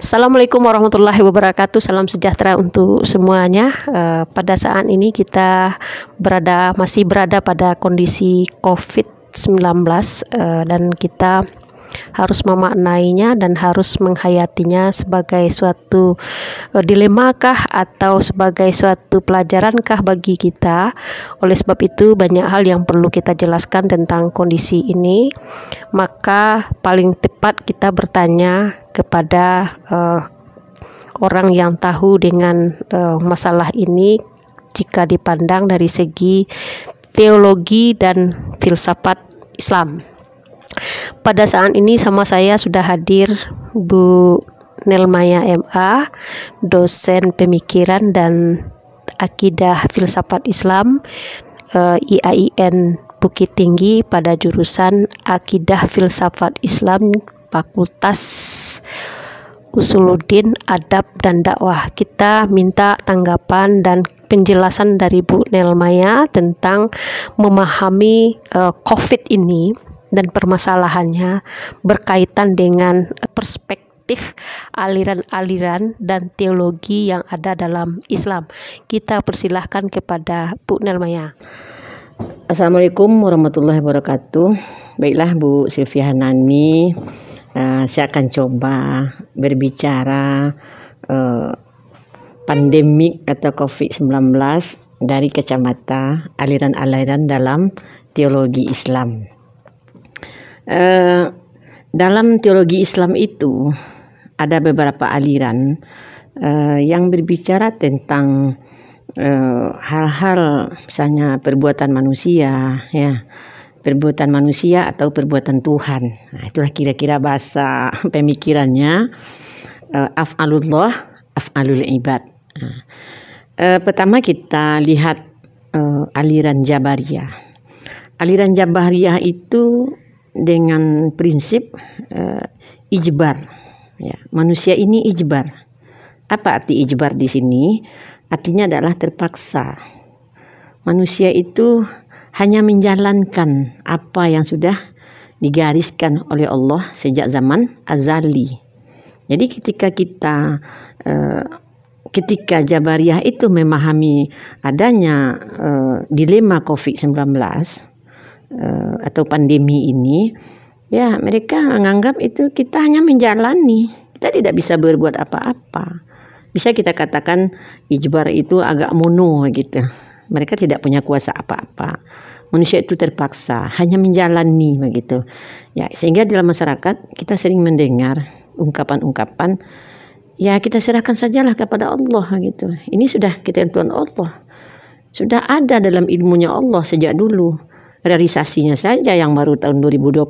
Assalamualaikum warahmatullahi wabarakatuh. Salam sejahtera untuk semuanya. Eh, pada saat ini kita berada masih berada pada kondisi COVID-19 eh, dan kita harus memaknainya dan harus menghayatinya sebagai suatu eh, dilema kah atau sebagai suatu pelajaran kah bagi kita. Oleh sebab itu banyak hal yang perlu kita jelaskan tentang kondisi ini. Maka paling tepat kita bertanya kepada uh, orang yang tahu dengan uh, masalah ini jika dipandang dari segi teologi dan filsafat Islam. Pada saat ini sama saya sudah hadir Bu Nelmaya MA, dosen pemikiran dan akidah filsafat Islam uh, eh, IAIN Bukit Tinggi pada jurusan Akidah Filsafat Islam Fakultas Usuluddin Adab dan Dakwah. Kita minta tanggapan dan penjelasan dari Bu Nelmaya tentang memahami uh, COVID ini dan permasalahannya berkaitan dengan perspektif aliran-aliran dan teologi yang ada dalam Islam. Kita persilahkan kepada Bu Nelmaya. Assalamualaikum warahmatullahi wabarakatuh. Baiklah Bu Silvia Hanani, uh, saya akan coba berbicara uh, eh, pandemik atau COVID-19 dari kacamata aliran-aliran dalam teologi Islam. Eh, dalam teologi Islam itu ada beberapa aliran eh, yang berbicara tentang eh, hal-hal eh, misalnya perbuatan manusia ya perbuatan manusia atau perbuatan Tuhan. Nah, itulah kira-kira bahasa pemikirannya uh, af'alullah, af'alul ibad. Nah, uh, pertama kita lihat uh, aliran Jabariyah. Aliran Jabariyah itu dengan prinsip uh, ijbar. Ya, manusia ini ijbar. Apa arti ijbar di sini? Artinya adalah terpaksa. Manusia itu hanya menjalankan apa yang sudah digariskan oleh Allah sejak zaman azali. Jadi ketika kita uh, ketika Jabariyah itu memahami adanya uh, dilema Covid-19 Eh, atau pandemi ini, ya mereka menganggap itu kita hanya menjalani, kita tidak bisa berbuat apa-apa. Bisa kita katakan ijbar itu agak mono gitu. Mereka tidak punya kuasa apa-apa. Manusia itu terpaksa hanya menjalani begitu. Ya, sehingga dalam masyarakat kita sering mendengar ungkapan-ungkapan ya kita serahkan sajalah kepada Allah gitu. Ini sudah kita Tuhan Allah. Sudah ada dalam ilmunya Allah sejak dulu realisasinya saja yang baru tahun 2020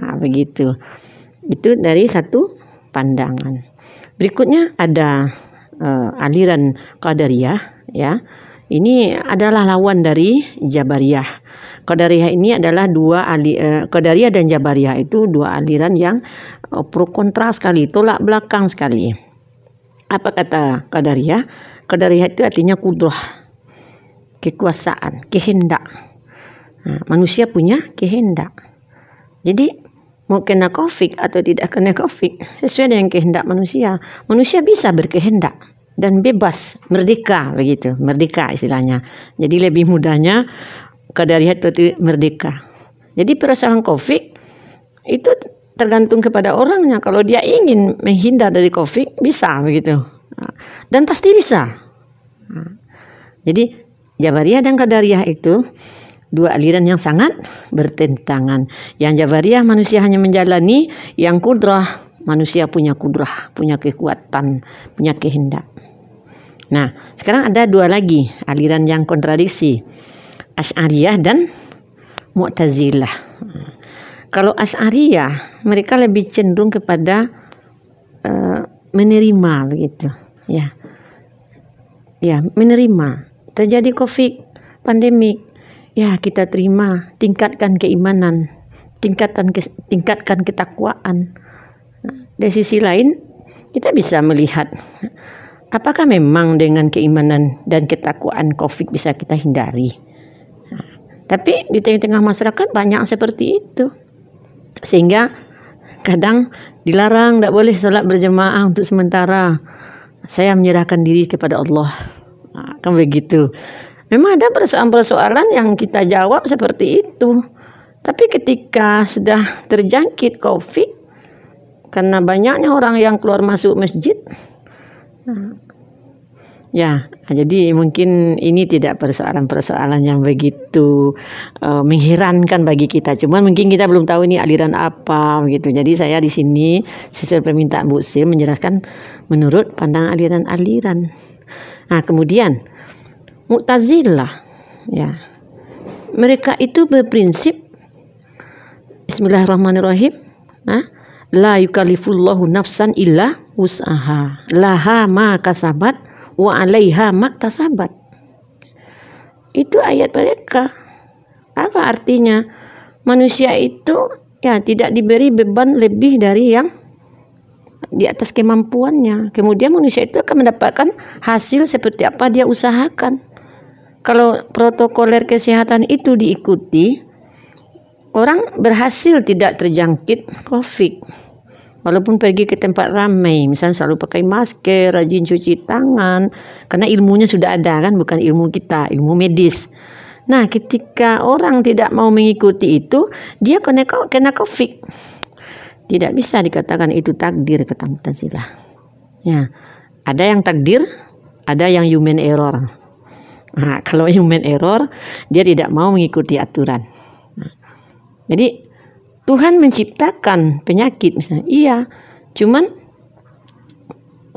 nah, begitu itu dari satu pandangan berikutnya ada uh, aliran qadariyah ya ini adalah lawan dari Jabariyah. Qadariyah ini adalah dua ali uh, Qadariyah dan Jabariyah itu dua aliran yang uh, pro kontra sekali, tolak belakang sekali. Apa kata Qadariyah? Qadariyah itu artinya kudrah, kekuasaan, kehendak manusia punya kehendak. Jadi mau kena covid atau tidak kena covid sesuai dengan kehendak manusia. Manusia bisa berkehendak dan bebas, merdeka begitu, merdeka istilahnya. Jadi lebih mudahnya kadarihat itu merdeka. Jadi persoalan covid itu tergantung kepada orangnya. Kalau dia ingin menghindar dari covid bisa begitu. Dan pasti bisa. Jadi Jabariyah dan kadariah itu dua aliran yang sangat bertentangan. Yang Jabariyah manusia hanya menjalani, yang kudrah manusia punya kudrah, punya kekuatan, punya kehendak. Nah, sekarang ada dua lagi aliran yang kontradiksi. Asy'ariyah dan Mu'tazilah. Kalau Asy'ariyah, mereka lebih cenderung kepada uh, menerima begitu, ya. Ya, menerima. Terjadi Covid, pandemik, Ya, kita terima, tingkatkan keimanan, tingkatkan tingkatkan ketakwaan. Nah, dari sisi lain, kita bisa melihat apakah memang dengan keimanan dan ketakwaan Covid bisa kita hindari. tapi di tengah-tengah masyarakat banyak seperti itu. Sehingga kadang dilarang tidak boleh sholat berjemaah untuk sementara. Saya menyerahkan diri kepada Allah. Nah, kan begitu. Memang ada persoalan-persoalan yang kita jawab seperti itu. Tapi ketika sudah terjangkit COVID, karena banyaknya orang yang keluar masuk masjid. Ya, jadi mungkin ini tidak persoalan-persoalan yang begitu uh, mengherankan bagi kita. Cuman mungkin kita belum tahu ini aliran apa begitu. Jadi saya di sini sesuai permintaan Bu Sil menjelaskan menurut pandang aliran-aliran. Nah, kemudian Mu'tazilah ya. Mereka itu berprinsip Bismillahirrahmanirrahim. Nah, la yukallifullahu nafsan illa usaha. Laha ma kasabat wa 'alaiha maktasabat. Itu ayat mereka. Apa artinya? Manusia itu ya tidak diberi beban lebih dari yang di atas kemampuannya. Kemudian manusia itu akan mendapatkan hasil seperti apa dia usahakan kalau protokoler kesehatan itu diikuti, orang berhasil tidak terjangkit COVID. Walaupun pergi ke tempat ramai, misalnya selalu pakai masker, rajin cuci tangan, karena ilmunya sudah ada kan, bukan ilmu kita, ilmu medis. Nah, ketika orang tidak mau mengikuti itu, dia kena kena COVID. Tidak bisa dikatakan itu takdir kata sila. Ya, ada yang takdir, ada yang human error. Nah, kalau human error, dia tidak mau mengikuti aturan. jadi Tuhan menciptakan penyakit misalnya. Iya, cuman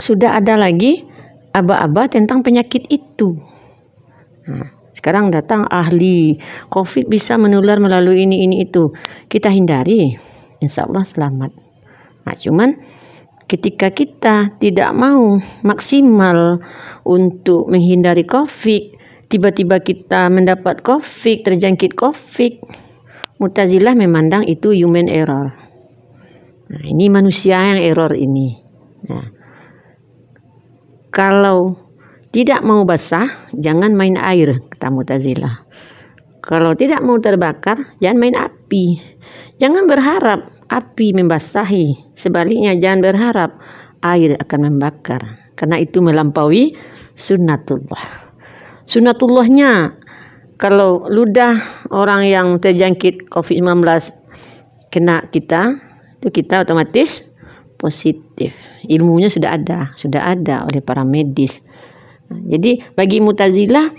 sudah ada lagi aba-aba tentang penyakit itu. Nah, sekarang datang ahli, COVID bisa menular melalui ini ini itu. Kita hindari, insya Allah selamat. Nah, cuman ketika kita tidak mau maksimal untuk menghindari COVID, tiba-tiba kita mendapat COVID, terjangkit COVID, Mutazilah memandang itu human error. Nah, ini manusia yang error ini. Nah, kalau tidak mau basah, jangan main air, kata Mutazilah. Kalau tidak mau terbakar, jangan main api. Jangan berharap api membasahi. Sebaliknya, jangan berharap air akan membakar. Karena itu melampaui sunnatullah sunatullahnya kalau ludah orang yang terjangkit COVID-19 kena kita itu kita otomatis positif ilmunya sudah ada sudah ada oleh para medis jadi bagi mutazilah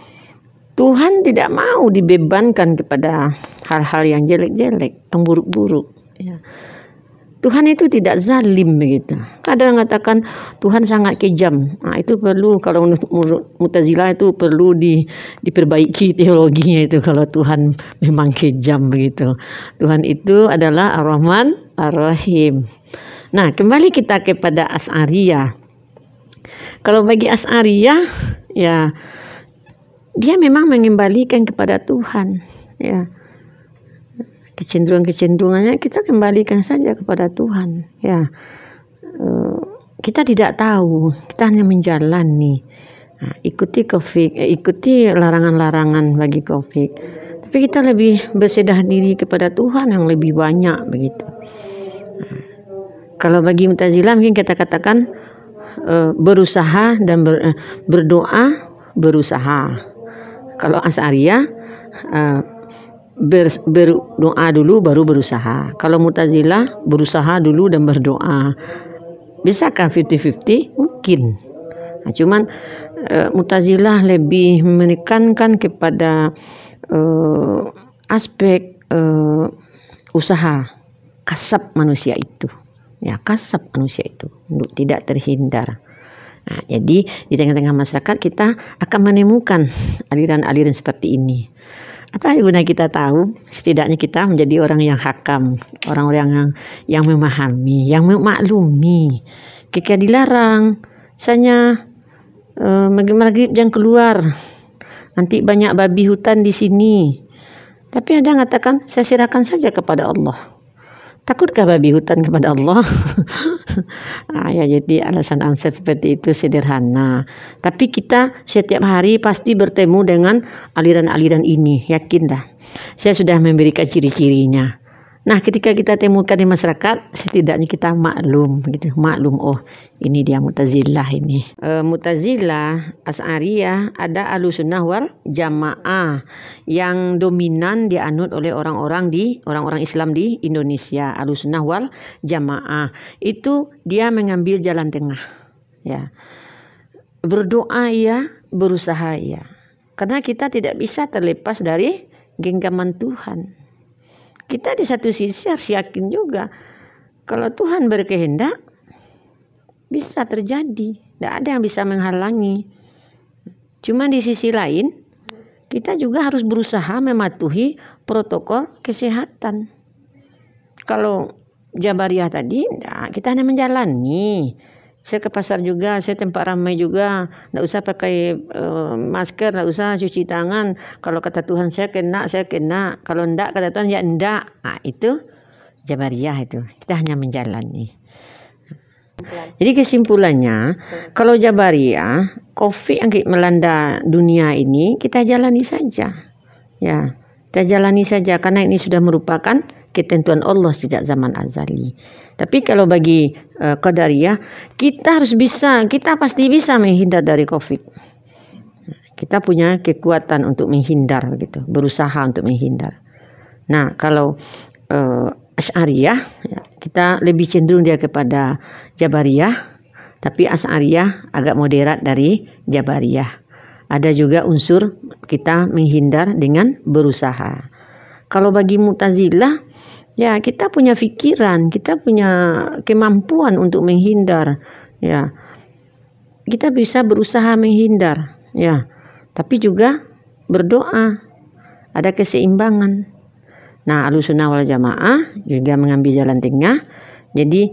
Tuhan tidak mau dibebankan kepada hal-hal yang jelek-jelek yang buruk-buruk ya. -buruk. Tuhan itu tidak zalim begitu. Kadang mengatakan Tuhan sangat kejam. Nah, itu perlu kalau menurut mutazila itu perlu di, diperbaiki teologinya itu kalau Tuhan memang kejam begitu. Tuhan itu adalah Ar-Rahman Ar-Rahim. Nah, kembali kita kepada As'ariyah. Kalau bagi As'ariyah ya dia memang mengembalikan kepada Tuhan ya kecenderungan-kecenderungannya kita kembalikan saja kepada Tuhan ya eh, kita tidak tahu kita hanya menjalani nah, ikuti covid eh, ikuti larangan-larangan bagi covid tapi kita lebih bersedah diri kepada Tuhan yang lebih banyak begitu nah, kalau bagi mutazilah mungkin kita katakan eh, berusaha dan ber, eh, berdoa berusaha kalau asaria eh, ber, berdoa dulu baru berusaha. Kalau Mu'tazilah berusaha dulu dan berdoa. Bisakah 50-50? Mungkin. Nah, cuman uh, Mu'tazilah lebih menekankan kepada uh, aspek uh, usaha kasab manusia itu. Ya, kasab manusia itu untuk tidak terhindar. Nah, jadi di tengah-tengah masyarakat kita akan menemukan aliran-aliran seperti ini apa guna kita tahu setidaknya kita menjadi orang yang hakam orang-orang yang yang memahami yang memaklumi ketika dilarang misalnya eh, maghrib yang keluar nanti banyak babi hutan di sini tapi ada yang mengatakan saya serahkan saja kepada Allah Takutkah babi hutan kepada Allah? nah, ya jadi alasan answer seperti itu sederhana. Tapi kita setiap hari pasti bertemu dengan aliran-aliran ini, yakin dah. Saya sudah memberikan ciri-cirinya. Nah, ketika kita temukan di masyarakat, setidaknya kita maklum gitu, maklum oh ini dia Mutazilah ini. E, Mutazilah As'ariyah, ada alusunah wal Jamaah yang dominan dianut oleh orang-orang di orang-orang Islam di Indonesia. Alusunah wal Jamaah itu dia mengambil jalan tengah. Ya. Berdoa ya, berusaha ya. Karena kita tidak bisa terlepas dari genggaman Tuhan kita di satu sisi harus yakin juga kalau Tuhan berkehendak bisa terjadi. Tidak ada yang bisa menghalangi. Cuma di sisi lain kita juga harus berusaha mematuhi protokol kesehatan. Kalau Jabariah tadi, enggak. kita hanya menjalani saya ke pasar juga, saya tempat ramai juga, nggak usah pakai uh, masker, nggak usah cuci tangan. Kalau kata Tuhan saya kena, saya kena. Kalau tidak, kata Tuhan ya tidak. Nah, itu Jabariyah itu. Kita hanya menjalani. Jadi kesimpulannya, kalau Jabariyah, COVID yang melanda dunia ini kita jalani saja. Ya, kita jalani saja karena ini sudah merupakan ketentuan Allah sejak zaman azali. Tapi kalau bagi uh, qadariyah, kita harus bisa, kita pasti bisa menghindar dari Covid. Kita punya kekuatan untuk menghindar gitu, berusaha untuk menghindar. Nah, kalau uh, Asy'ariyah ya, kita lebih cenderung dia kepada Jabariyah, tapi Asy'ariyah agak moderat dari Jabariyah. Ada juga unsur kita menghindar dengan berusaha. Kalau bagi Mu'tazilah Ya, kita punya pikiran, kita punya kemampuan untuk menghindar, ya. Kita bisa berusaha menghindar, ya. Tapi juga berdoa. Ada keseimbangan. Nah, Ahlussunnah wal Jamaah juga mengambil jalan tengah. Jadi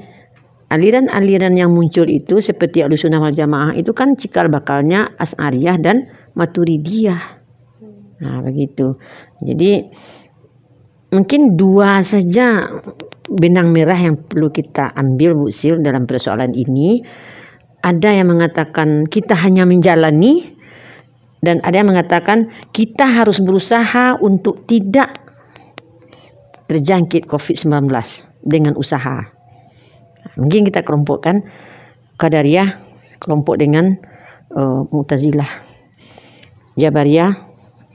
aliran-aliran yang muncul itu seperti Ahlussunnah wal Jamaah itu kan cikal bakalnya asariyah dan Maturidiyah. Nah, begitu. Jadi mungkin dua saja benang merah yang perlu kita ambil Bu Sil dalam persoalan ini. Ada yang mengatakan kita hanya menjalani dan ada yang mengatakan kita harus berusaha untuk tidak terjangkit COVID-19 dengan usaha. Mungkin kita kelompokkan Qadariyah kelompok dengan uh, Mu'tazilah. Jabariyah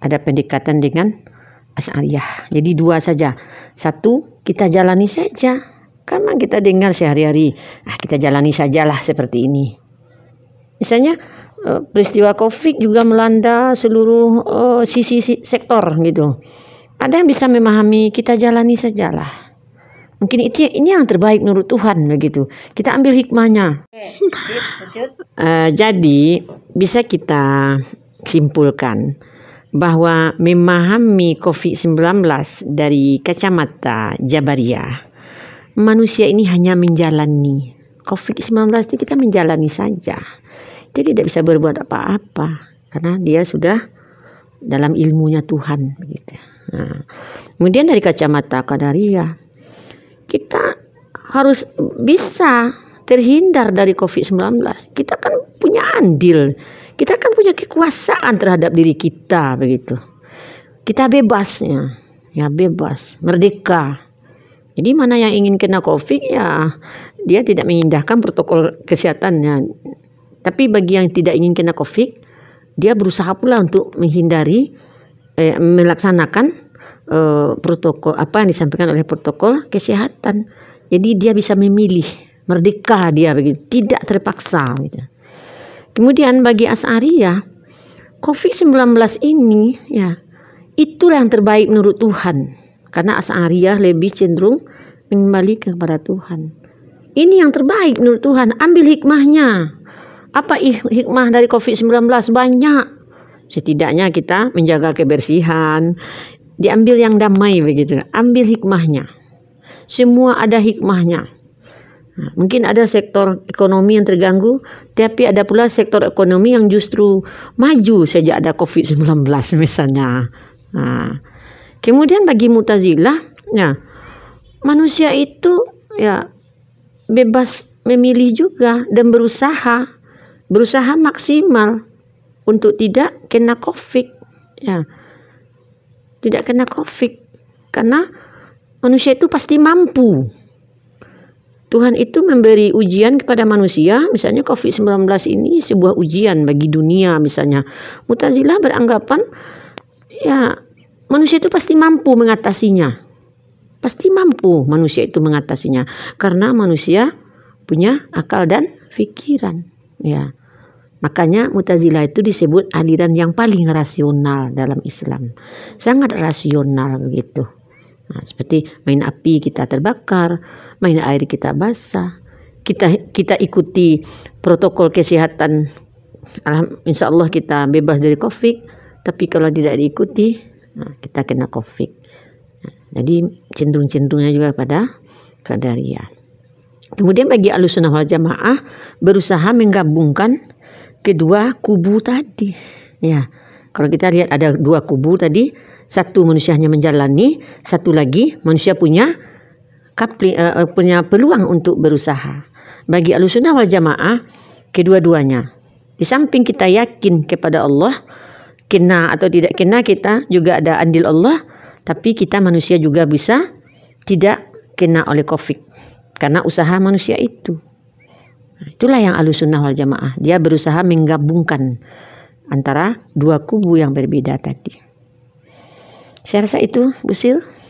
ada pendekatan dengan asyariah. Jadi dua saja. Satu, kita jalani saja. Karena kita dengar sehari-hari, ah kita jalani sajalah seperti ini. Misalnya eh, peristiwa Covid juga melanda seluruh oh, sisi, sektor gitu. Ada yang bisa memahami, kita jalani sajalah. Mungkin itu ini yang terbaik menurut Tuhan begitu. Kita ambil hikmahnya. Oke, uh, jadi bisa kita simpulkan bahwa memahami COVID-19 dari kacamata Jabariyah, manusia ini hanya menjalani. COVID-19 itu kita menjalani saja. Dia tidak bisa berbuat apa-apa karena dia sudah dalam ilmunya Tuhan begitu. Nah, kemudian dari kacamata Kadaria, kita harus bisa terhindar dari COVID-19. Kita kan punya andil punya kekuasaan terhadap diri kita begitu. Kita bebasnya, ya bebas, merdeka. Jadi mana yang ingin kena COVID ya dia tidak mengindahkan protokol kesehatannya. Tapi bagi yang tidak ingin kena COVID, dia berusaha pula untuk menghindari eh, melaksanakan eh, protokol apa yang disampaikan oleh protokol kesehatan. Jadi dia bisa memilih, merdeka dia begitu, tidak terpaksa gitu. Kemudian bagi Asaria, COVID-19 ini ya itulah yang terbaik menurut Tuhan. Karena Asaria lebih cenderung kembali kepada Tuhan. Ini yang terbaik menurut Tuhan. Ambil hikmahnya. Apa hikmah dari COVID-19? Banyak. Setidaknya kita menjaga kebersihan. Diambil yang damai begitu. Ambil hikmahnya. Semua ada hikmahnya mungkin ada sektor ekonomi yang terganggu, tapi ada pula sektor ekonomi yang justru maju sejak ada COVID-19 misalnya. Nah, kemudian bagi Mutazilah, ya, manusia itu ya bebas memilih juga dan berusaha, berusaha maksimal untuk tidak kena COVID. Ya, tidak kena COVID karena manusia itu pasti mampu Tuhan itu memberi ujian kepada manusia, misalnya COVID-19 ini sebuah ujian bagi dunia misalnya. Mutazilah beranggapan ya manusia itu pasti mampu mengatasinya. Pasti mampu manusia itu mengatasinya karena manusia punya akal dan pikiran, ya. Makanya Mutazilah itu disebut aliran yang paling rasional dalam Islam. Sangat rasional begitu. Nah, seperti main api kita terbakar, main air kita basah. Kita kita ikuti protokol kesehatan. Insya Allah kita bebas dari COVID. Tapi kalau tidak diikuti, nah, kita kena COVID. Nah, jadi cenderung-cenderungnya juga pada kadaria. Kemudian bagi alusunah wal jamaah berusaha menggabungkan kedua kubu tadi. Ya, kalau kita lihat ada dua kubu tadi, satu manusia hanya menjalani, satu lagi manusia punya kapli, uh, punya peluang untuk berusaha. Bagi alusunah wal jamaah kedua-duanya. Di samping kita yakin kepada Allah, kena atau tidak kena kita juga ada andil Allah, tapi kita manusia juga bisa tidak kena oleh COVID karena usaha manusia itu. Nah, itulah yang alusunah wal jamaah. Dia berusaha menggabungkan antara dua kubu yang berbeda tadi. Saya rasa itu, Gusil.